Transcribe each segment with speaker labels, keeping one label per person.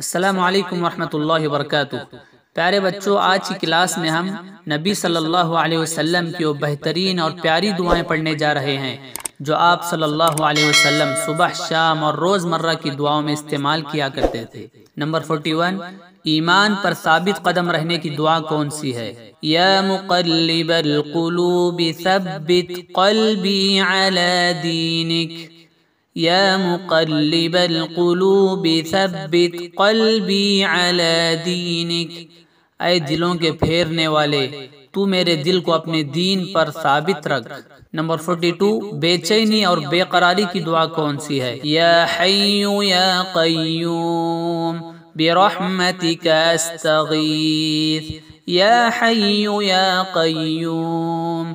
Speaker 1: السلام علیکم ورحمۃ اللہ وبرکاتہ پیارے بچوں آج کی کلاس میں ہم نبی صلی اللہ علیہ وسلم کی وہ بہترین اور پیاری دعائیں پڑھنے جا رہے ہیں جو آپ صلی اللہ علیہ وسلم صبح شام اور روز مرہ کی دعاؤں میں استعمال کیا کرتے تھے نمبر فورٹی ون ایمان پر ثابت قدم رہنے کی دعا کون سی ہے يا مقلب القلوب ثبت قلبي على دينك اے دلوں کے پھیرنے والے تو میرے دل کو اپنے دین پر ثابت رکھ نمبر 42 بے چینی اور بے قراری کی دعا کون سی ہے یا حی یا قیوم برحمتك استغیث یا حی یا قیوم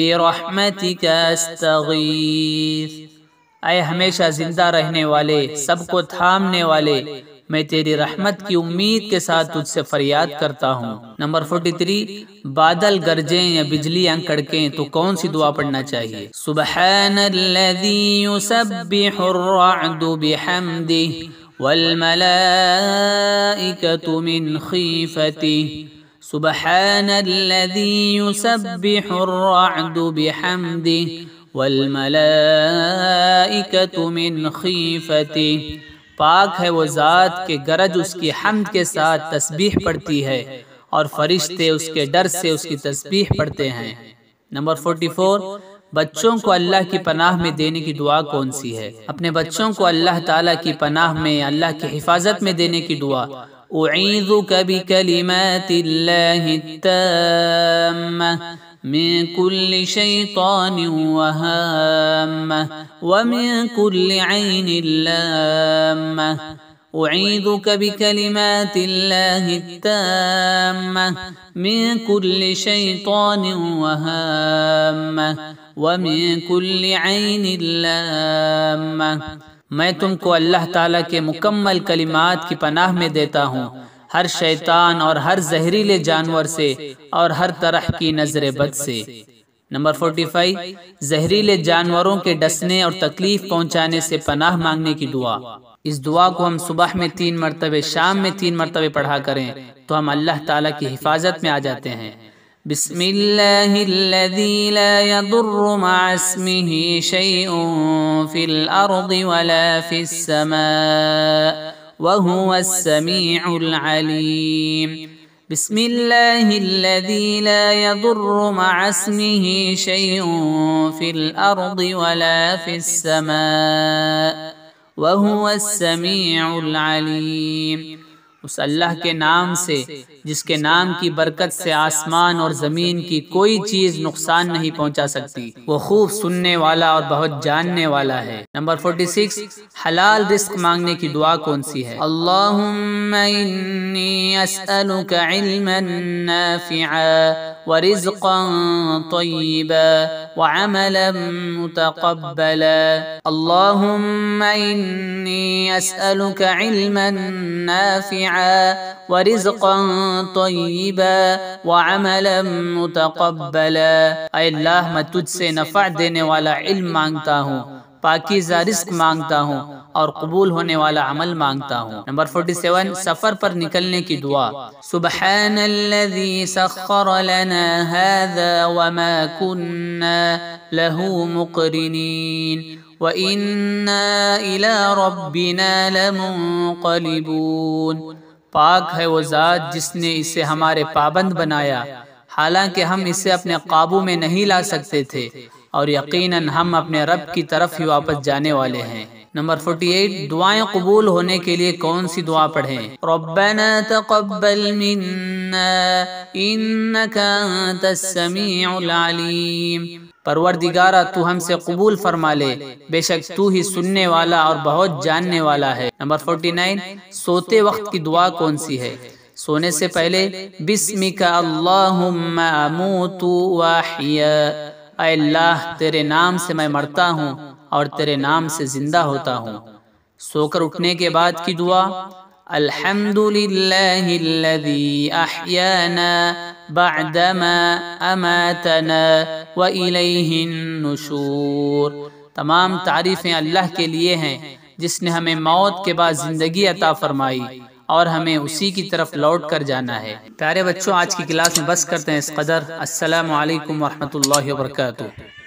Speaker 1: برحمتك استغیث اے ہمیشہ زندہ رہنے والے سب کو تھامنے والے میں تیری رحمت کی امید کے ساتھ تجھ سے فریاد کرتا ہوں نمبر 43 بادل گرجیں یا بجلیاں کڑکیں تو کون سی دعا پڑھنا چاہیے سبحان الذي يسبح الرعد بحمده والملائكة من خيفته سبحان الذي يسبح الرعد بحمده والملائکت من خیفتی پاک ہے وہ ذات کے گرج اس کی حمد کے ساتھ تسبیح پڑتی ہے اور فرشتے اس کے ڈر سے اس کی تسبیح پڑتے ہیں نمبر فورٹی فور بچوں کو اللہ کی پناہ میں دینے کی دعا کون سی ہے اپنے بچوں کو اللہ تعالیٰ کی پناہ میں اللہ کی حفاظت میں دینے کی دعا اعیدک بکلمات اللہ التامہ من كل شيطان وهامه ومن كل عين لامه اعيذك بكلمات الله التامه من كل شيطان وهامه ومن كل عين لامه تم کو اللہ تعالیٰ کے مکمل کلمات کی پناہ میں دیتا ہوں ہر شیطان اور ہر زہریلے جانور سے اور ہر طرح کی نظر بد سے نمبر زہریلے جانوروں کے ڈسنے اور تکلیف پہنچانے سے پناہ مانگنے کی دعا اس دعا کو ہم صبح میں تین مرتبہ شام میں تین مرتبہ پڑھا کریں تو ہم اللہ تعالیٰ کی حفاظت میں آ جاتے ہیں بسم اللہ لا مع الارض ولا السماء وهو السميع العليم بسم الله الذي لا يضر مع اسمه شيء في الارض ولا في السماء وهو السميع العليم اس اللہ کے نام سے جس کے نام کی برکت سے آسمان اور زمین کی کوئی چیز نقصان نہیں پہنچا سکتی وہ خوب سننے والا اور بہت جاننے والا ہے نمبر 46 حلال رزق مانگنے کی دعا کون سی ہے اللہم انی اسألک علما نافعا ورزقا طیبا وعملا متقبلا اللہم انی اسألک علما نافعا ورزقا طيبا وعملا متقبلا اے اللہ میں تجھ سے نفع دینے والا علم مانگتا ہوں پاکیزہ رزق مانگتا ہوں اور قبول ہونے والا عمل مانگتا ہوں نمبر 47 سفر پر نکلنے کی دعا سبحان اللذی سخر لنا هذا وما کنا لہو مقرنین وَإِنَّا إِلَىٰ رَبِّنَا لَمُنْقَلِبُونَ پاک ہے وہ ذات جس نے اسے ہمارے پابند بنایا حالانکہ ہم اسے اپنے قابو میں نہیں لا سکتے تھے اور یقیناً ہم اپنے رب کی طرف ہی واپس جانے والے ہیں نمبر 48 دعائیں قبول ہونے کے لیے کون سی دعا پڑھیں ربنا تقبل منا انت السمیع العلیم پروردگارہ تو ہم سے قبول فرما لے بے شک تو ہی سننے والا اور بہت جاننے والا ہے نمبر 49 سوتے وقت کی دعا کون سی ہے سونے سے پہلے بسمک اللہم اموت واحیا اے اللہ تیرے نام سے میں مرتا ہوں اور تیرے نام سے زندہ ہوتا ہوں سو کر اٹھنے کے بعد کی دعا احیانا بعدما اماتنا النشور تمام تعریفیں اللہ کے لیے ہیں جس نے ہمیں موت کے بعد زندگی عطا فرمائی اور ہمیں اسی کی طرف لوٹ کر جانا ہے پیارے بچوں آج کی کلاس میں بس کرتے ہیں اس قدر السلام علیکم ورحمت اللہ وبرکاتہ